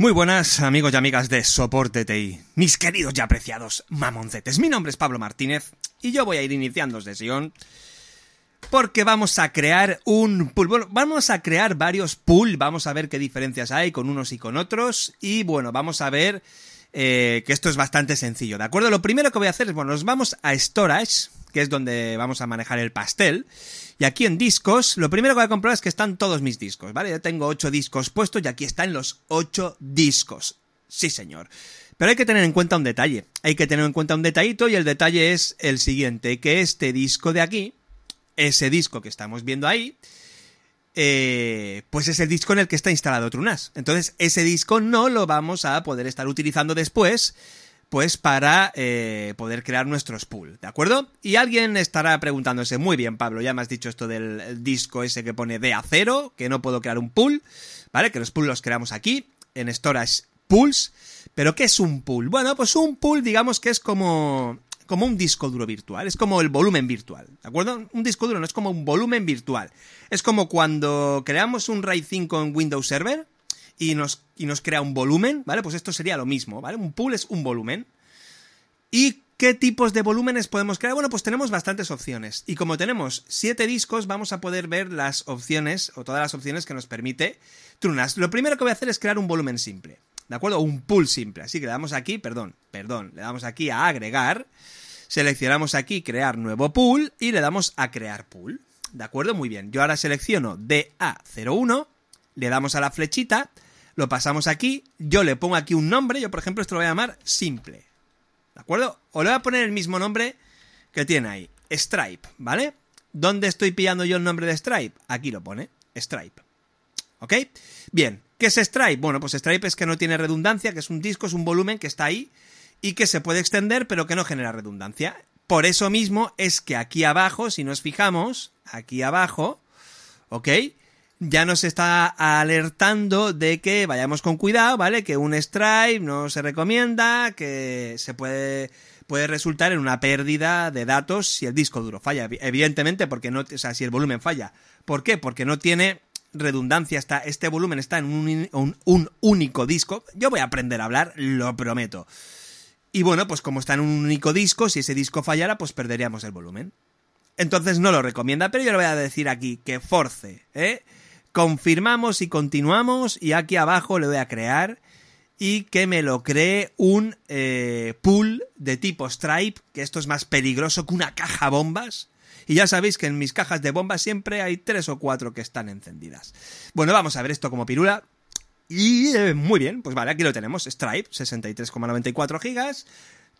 Muy buenas amigos y amigas de Soporte TI, mis queridos y apreciados mamoncetes. Mi nombre es Pablo Martínez y yo voy a ir iniciando sesión porque vamos a crear un pool. Bueno, vamos a crear varios pool, vamos a ver qué diferencias hay con unos y con otros y bueno, vamos a ver eh, que esto es bastante sencillo, ¿de acuerdo? Lo primero que voy a hacer es, bueno, nos vamos a Storage, que es donde vamos a manejar el pastel. Y aquí en discos, lo primero que voy a comprobar es que están todos mis discos, ¿vale? Ya tengo 8 discos puestos y aquí están los 8 discos. Sí, señor. Pero hay que tener en cuenta un detalle. Hay que tener en cuenta un detallito y el detalle es el siguiente, que este disco de aquí, ese disco que estamos viendo ahí, eh, pues es el disco en el que está instalado Trunas. Entonces, ese disco no lo vamos a poder estar utilizando después pues para eh, poder crear nuestros pool, ¿de acuerdo? Y alguien estará preguntándose, muy bien Pablo, ya me has dicho esto del disco ese que pone de acero, que no puedo crear un pool, ¿vale? Que los pools los creamos aquí, en Storage Pools, pero ¿qué es un pool? Bueno, pues un pool digamos que es como como un disco duro virtual, es como el volumen virtual, ¿de acuerdo? Un disco duro no es como un volumen virtual. Es como cuando creamos un RAID 5 en Windows Server, y nos, y nos crea un volumen, ¿vale? Pues esto sería lo mismo, ¿vale? Un pool es un volumen. ¿Y qué tipos de volúmenes podemos crear? Bueno, pues tenemos bastantes opciones. Y como tenemos siete discos, vamos a poder ver las opciones o todas las opciones que nos permite Trunas. Lo primero que voy a hacer es crear un volumen simple. ¿De acuerdo? Un pool simple. Así que le damos aquí, perdón, perdón, le damos aquí a agregar. Seleccionamos aquí crear nuevo pool y le damos a crear pool. ¿De acuerdo? Muy bien. Yo ahora selecciono DA01, le damos a la flechita lo pasamos aquí, yo le pongo aquí un nombre, yo por ejemplo esto lo voy a llamar simple. ¿De acuerdo? O le voy a poner el mismo nombre que tiene ahí, Stripe, ¿vale? ¿Dónde estoy pillando yo el nombre de Stripe? Aquí lo pone, Stripe. ¿Ok? Bien, ¿qué es Stripe? Bueno, pues Stripe es que no tiene redundancia, que es un disco, es un volumen que está ahí y que se puede extender pero que no genera redundancia. Por eso mismo es que aquí abajo, si nos fijamos, aquí abajo, ¿ok? ya nos está alertando de que vayamos con cuidado, ¿vale? Que un stripe no se recomienda, que se puede puede resultar en una pérdida de datos si el disco duro falla, evidentemente, porque no, o sea, si el volumen falla. ¿Por qué? Porque no tiene redundancia, está, este volumen está en un, un único disco. Yo voy a aprender a hablar, lo prometo. Y bueno, pues como está en un único disco, si ese disco fallara, pues perderíamos el volumen. Entonces no lo recomienda, pero yo le voy a decir aquí que force, ¿eh? confirmamos y continuamos y aquí abajo le voy a crear y que me lo cree un eh, pool de tipo Stripe, que esto es más peligroso que una caja bombas. Y ya sabéis que en mis cajas de bombas siempre hay tres o cuatro que están encendidas. Bueno, vamos a ver esto como pirula. Y eh, muy bien, pues vale, aquí lo tenemos, Stripe, 63,94 GB,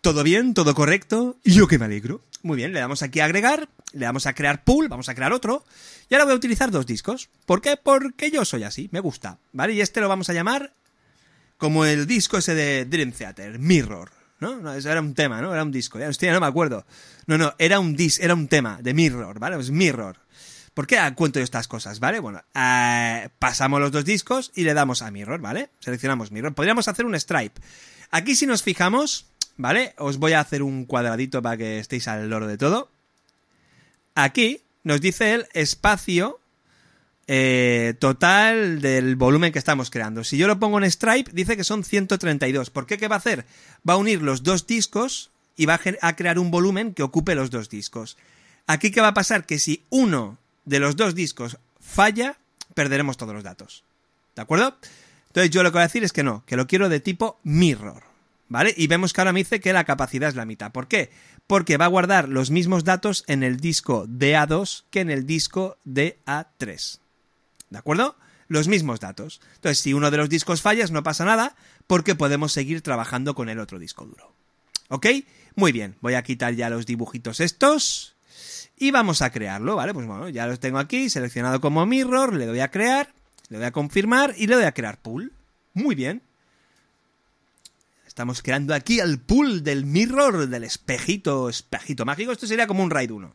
Todo bien, todo correcto. Y yo que me alegro. Muy bien, le damos aquí a agregar, le damos a crear pool, vamos a crear otro. Y ahora voy a utilizar dos discos. ¿Por qué? Porque yo soy así, me gusta. ¿Vale? Y este lo vamos a llamar como el disco ese de Dream Theater, Mirror. ¿No? no era un tema, ¿no? Era un disco. Ya, no me acuerdo. No, no, era un dis, era un tema de Mirror, ¿vale? Pues Mirror. ¿Por qué cuento yo estas cosas, vale? Bueno, eh, pasamos los dos discos y le damos a Mirror, ¿vale? Seleccionamos Mirror. Podríamos hacer un Stripe. Aquí si nos fijamos, ¿vale? Os voy a hacer un cuadradito para que estéis al loro de todo. Aquí nos dice el espacio eh, total del volumen que estamos creando. Si yo lo pongo en Stripe, dice que son 132. ¿Por qué? ¿Qué va a hacer? Va a unir los dos discos y va a crear un volumen que ocupe los dos discos. Aquí qué va a pasar? Que si uno de los dos discos falla, perderemos todos los datos. ¿De acuerdo? Entonces yo lo que voy a decir es que no, que lo quiero de tipo mirror. ¿vale? Y vemos que ahora me dice que la capacidad es la mitad. ¿Por qué? Porque va a guardar los mismos datos en el disco A 2 que en el disco A 3 ¿De acuerdo? Los mismos datos. Entonces, si uno de los discos fallas, no pasa nada, porque podemos seguir trabajando con el otro disco duro. ¿Ok? Muy bien, voy a quitar ya los dibujitos estos. Y vamos a crearlo, ¿vale? Pues bueno, ya los tengo aquí, seleccionado como mirror, le doy a crear, le doy a confirmar y le doy a crear pool. Muy bien. Estamos creando aquí el pool del mirror, del espejito, espejito mágico. Esto sería como un raid 1.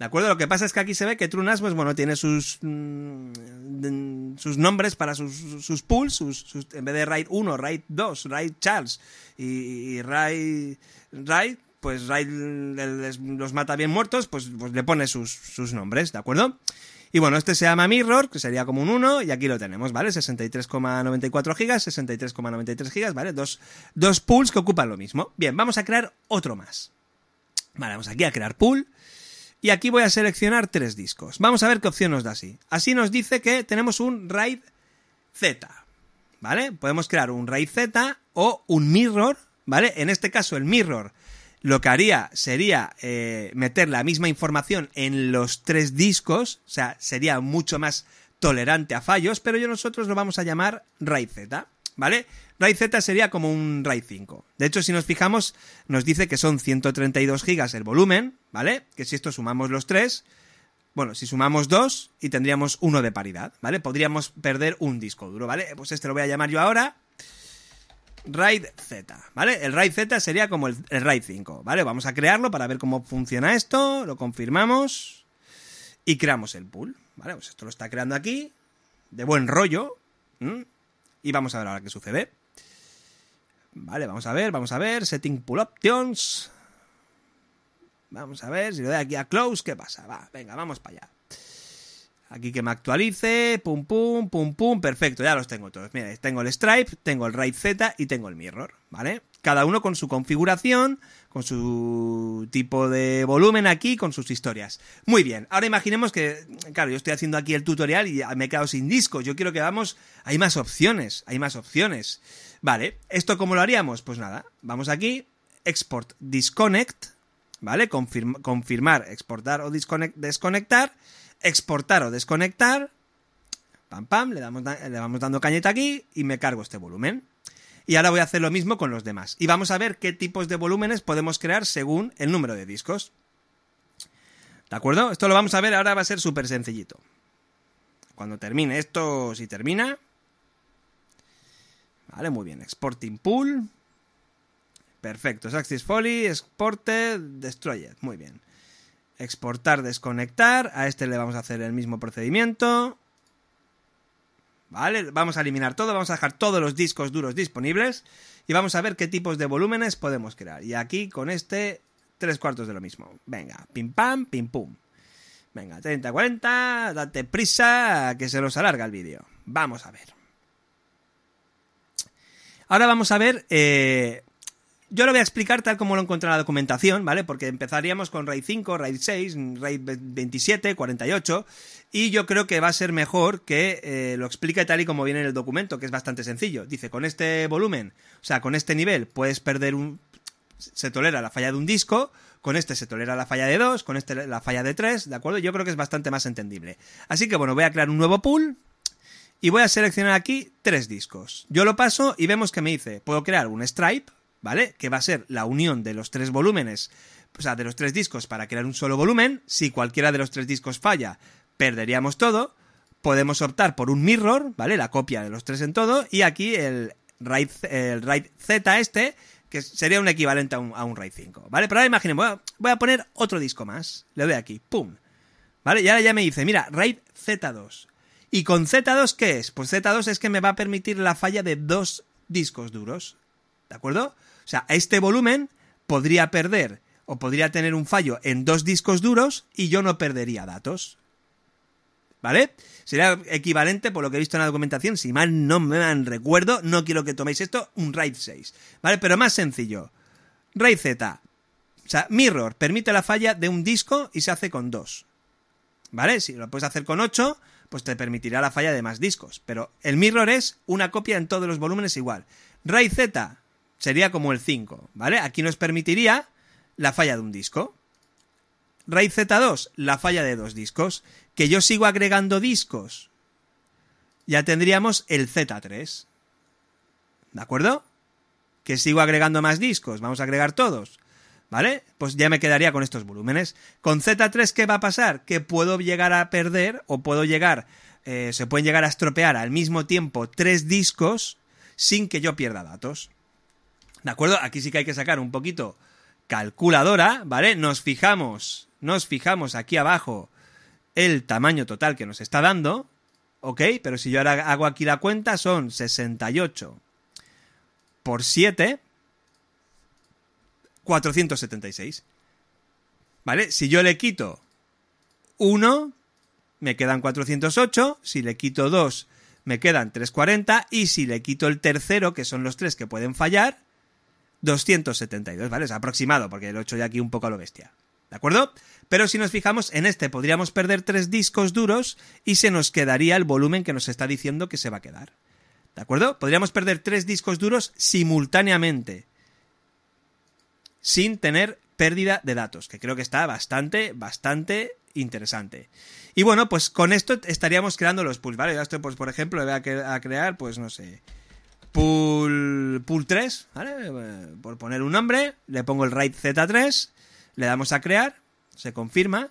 ¿De acuerdo? Lo que pasa es que aquí se ve que Trunas, pues bueno, tiene sus, mm, sus nombres para sus, pools, sus, en vez de Raid 1, Raid 2, Raid Charles y, Raid, pues Raid los mata bien muertos, pues, pues, le pone sus, sus nombres, ¿de acuerdo? Y bueno, este se llama Mirror, que sería como un 1, y aquí lo tenemos, ¿vale? 63,94 gigas, 63,93 gigas, ¿vale? Dos, dos pools que ocupan lo mismo. Bien, vamos a crear otro más. Vale, vamos aquí a crear pool. Y aquí voy a seleccionar tres discos. Vamos a ver qué opción nos da así. Así nos dice que tenemos un RAID Z. ¿Vale? Podemos crear un RAID Z o un Mirror, ¿vale? En este caso el Mirror lo que haría sería eh, meter la misma información en los tres discos, o sea, sería mucho más tolerante a fallos, pero yo nosotros lo vamos a llamar RAID Z, ¿vale? RAID Z sería como un RAID 5. De hecho, si nos fijamos, nos dice que son 132 gigas el volumen, ¿vale? Que si esto sumamos los tres, bueno, si sumamos dos y tendríamos uno de paridad, ¿vale? Podríamos perder un disco duro, ¿vale? Pues este lo voy a llamar yo ahora RAID Z, ¿vale? El RAID Z sería como el, ride RAID 5, ¿vale? Vamos a crearlo para ver cómo funciona esto, lo confirmamos y creamos el pool, ¿vale? Pues esto lo está creando aquí, de buen rollo, y vamos a ver ahora qué sucede. Vale, vamos a ver, vamos a ver, setting pool options. Vamos a ver, si lo doy aquí a close, ¿qué pasa? Va, venga, vamos para allá. Aquí que me actualice, pum, pum, pum, pum, perfecto, ya los tengo todos. Mira, tengo el Stripe, tengo el RAID Z y tengo el Mirror, ¿vale? Cada uno con su configuración, con su tipo de volumen aquí, con sus historias. Muy bien, ahora imaginemos que, claro, yo estoy haciendo aquí el tutorial y me he quedado sin disco. Yo quiero que vamos, hay más opciones, hay más opciones. Vale, ¿esto cómo lo haríamos? Pues nada, vamos aquí, export disconnect, ¿vale? confirmar, exportar o disconnect, desconectar exportar o desconectar. Pam, pam, le, vamos dando cañeta aquí y me cargo este volumen. Y ahora voy a hacer lo mismo con los demás. Y vamos a ver qué tipos de volúmenes podemos crear según el número de discos. ¿De acuerdo? Esto lo vamos a ver, ahora va a ser súper sencillito. Cuando termine esto, si termina. Vale, muy bien. Exporting Pool. Perfecto. Saxis Folly, Exported, Destroyed. Muy bien. Exportar, desconectar. A este le vamos a hacer el mismo procedimiento. ¿Vale? Vamos a eliminar todo, vamos a dejar todos los discos duros disponibles y vamos a ver qué tipos de volúmenes podemos crear. Y aquí con este, tres cuartos de lo mismo. Venga, pim pam, pim pum. Venga, 30, 40, date prisa, que se nos alarga el vídeo. Vamos a ver. Ahora vamos a ver eh, yo lo voy a explicar tal como lo encontré en la documentación, ¿vale? Porque empezaríamos con RAID 5, RAID 6, RAID 27, 48, y yo creo que va a ser mejor que eh, lo explique tal y como viene en el documento, que es bastante sencillo. Dice, con este volumen, o sea, con este nivel, puedes perder un... se tolera la falla de un disco, con este se tolera la falla de dos. con este la falla de tres. ¿de acuerdo? Yo creo que es bastante más entendible. Así que bueno, voy a crear un nuevo pool, y voy a seleccionar aquí tres discos. Yo lo paso y vemos que me dice, puedo crear un Stripe, ¿vale? Que va a ser la unión de los tres volúmenes, o sea, de los tres discos para crear un solo volumen. Si cualquiera de los tres discos falla, perderíamos todo. Podemos optar por un mirror, ¿vale? La copia de los tres en todo. Y aquí el RAID, el RAID Z este, que sería un equivalente a un, RAID 5, ¿vale? Pero ahora Imaginen, voy a poner otro disco más. Le doy aquí, ¡pum! ¿Vale? Y ahora ya me dice, mira, RAID Z2. ¿Y con Z2 qué es? Pues Z2 es que me va a permitir la falla de dos discos duros. ¿De acuerdo? O sea, este volumen podría perder o podría tener un fallo en dos discos duros y yo no perdería datos. ¿Vale? Sería equivalente, por lo que he visto en la documentación, si mal no me recuerdo, no quiero que toméis esto, un RAID 6. ¿Vale? Pero más sencillo. RAID Z. O sea, mirror permite la falla de un disco y se hace con dos. ¿Vale? Si lo puedes hacer con 8, pues te permitirá la falla de más discos. Pero el mirror es una copia en todos los volúmenes igual. RAID Z Sería como el 5, ¿vale? Aquí nos permitiría la falla de un disco. Raíz Z2, la falla de dos discos. Que yo sigo agregando discos. Ya tendríamos el Z3. ¿De acuerdo? Que sigo agregando más discos. Vamos a agregar todos. ¿Vale? Pues ya me quedaría con estos volúmenes. Con Z3, ¿qué va a pasar? Que puedo llegar a perder o puedo llegar... Eh, se pueden llegar a estropear al mismo tiempo tres discos sin que yo pierda datos. ¿De acuerdo? Aquí sí que hay que sacar un poquito calculadora, ¿vale? Nos fijamos, nos fijamos aquí abajo el tamaño total que nos está dando, ¿ok? Pero si yo ahora hago aquí la cuenta, son 68 por 7, 476. ¿Vale? Si yo le quito 1, me quedan 408, si le quito 2, me quedan 340, y si le quito el tercero, que son los tres que pueden fallar, 272, ¿vale? Es aproximado, porque lo he hecho ya aquí un poco a lo bestia. ¿De acuerdo? Pero si nos fijamos en este, podríamos perder tres discos duros y se nos quedaría el volumen que nos está diciendo que se va a quedar. ¿De acuerdo? Podríamos perder tres discos duros simultáneamente. Sin tener pérdida de datos, que creo que está bastante, bastante interesante. Y bueno, pues con esto estaríamos creando los pools, ¿vale? Ya esto, pues, por ejemplo, le voy a crear, pues no sé, Pool, pool 3, ¿vale? Eh, por poner un nombre, le pongo el RAID Z3, le damos a crear, se confirma,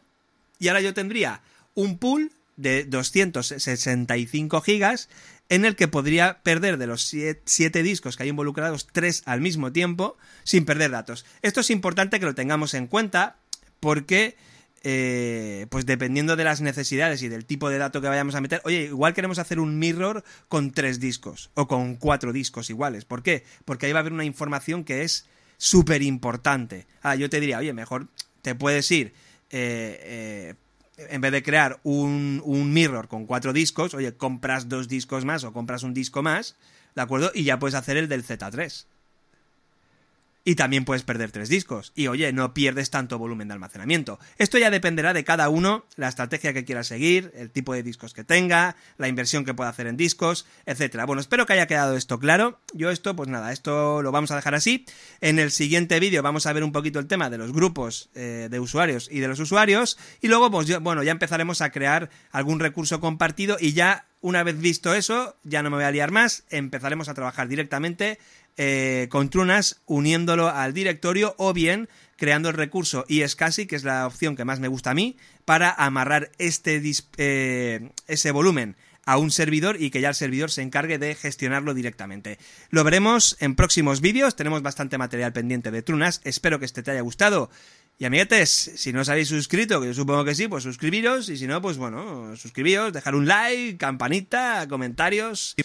y ahora yo tendría un pool de 265 gigas en el que podría perder de los 7 discos que hay involucrados 3 al mismo tiempo sin perder datos. Esto es importante que lo tengamos en cuenta porque eh, pues dependiendo de las necesidades y del tipo de dato que vayamos a meter, oye, igual queremos hacer un mirror con tres discos o con cuatro discos iguales. ¿Por qué? Porque ahí va a haber una información que es súper importante. Ah, yo te diría, oye, mejor te puedes ir. Eh, eh, en vez de crear un, un mirror con cuatro discos, oye, compras dos discos más o compras un disco más, ¿de acuerdo? Y ya puedes hacer el del Z3. Y también puedes perder tres discos. Y oye, no pierdes tanto volumen de almacenamiento. Esto ya dependerá de cada uno, la estrategia que quiera seguir, el tipo de discos que tenga, la inversión que pueda hacer en discos, etcétera. Bueno, espero que haya quedado esto claro. Yo esto, pues nada, esto lo vamos a dejar así. En el siguiente vídeo vamos a ver un poquito el tema de los grupos eh, de usuarios y de los usuarios. Y luego, pues yo, bueno, ya empezaremos a crear algún recurso compartido y ya una vez visto eso, ya no me voy a liar más, empezaremos a trabajar directamente eh, con Trunas uniéndolo al directorio o bien creando el recurso ESCASI, que es la opción que más me gusta a mí, para amarrar este eh, ese volumen a un servidor y que ya el servidor se encargue de gestionarlo directamente. Lo veremos en próximos vídeos, tenemos bastante material pendiente de Trunas, espero que este te haya gustado. Y amiguetes, si no os habéis suscrito, que yo supongo que sí, pues suscribiros y si no, pues bueno, suscribiros, dejar un like, campanita, comentarios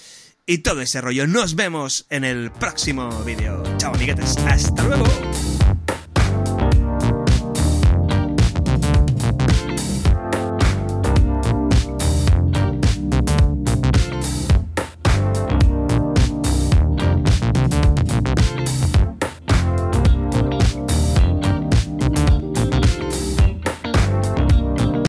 y todo ese rollo. Nos vemos en el próximo vídeo. Chao, amiguetes. Hasta luego.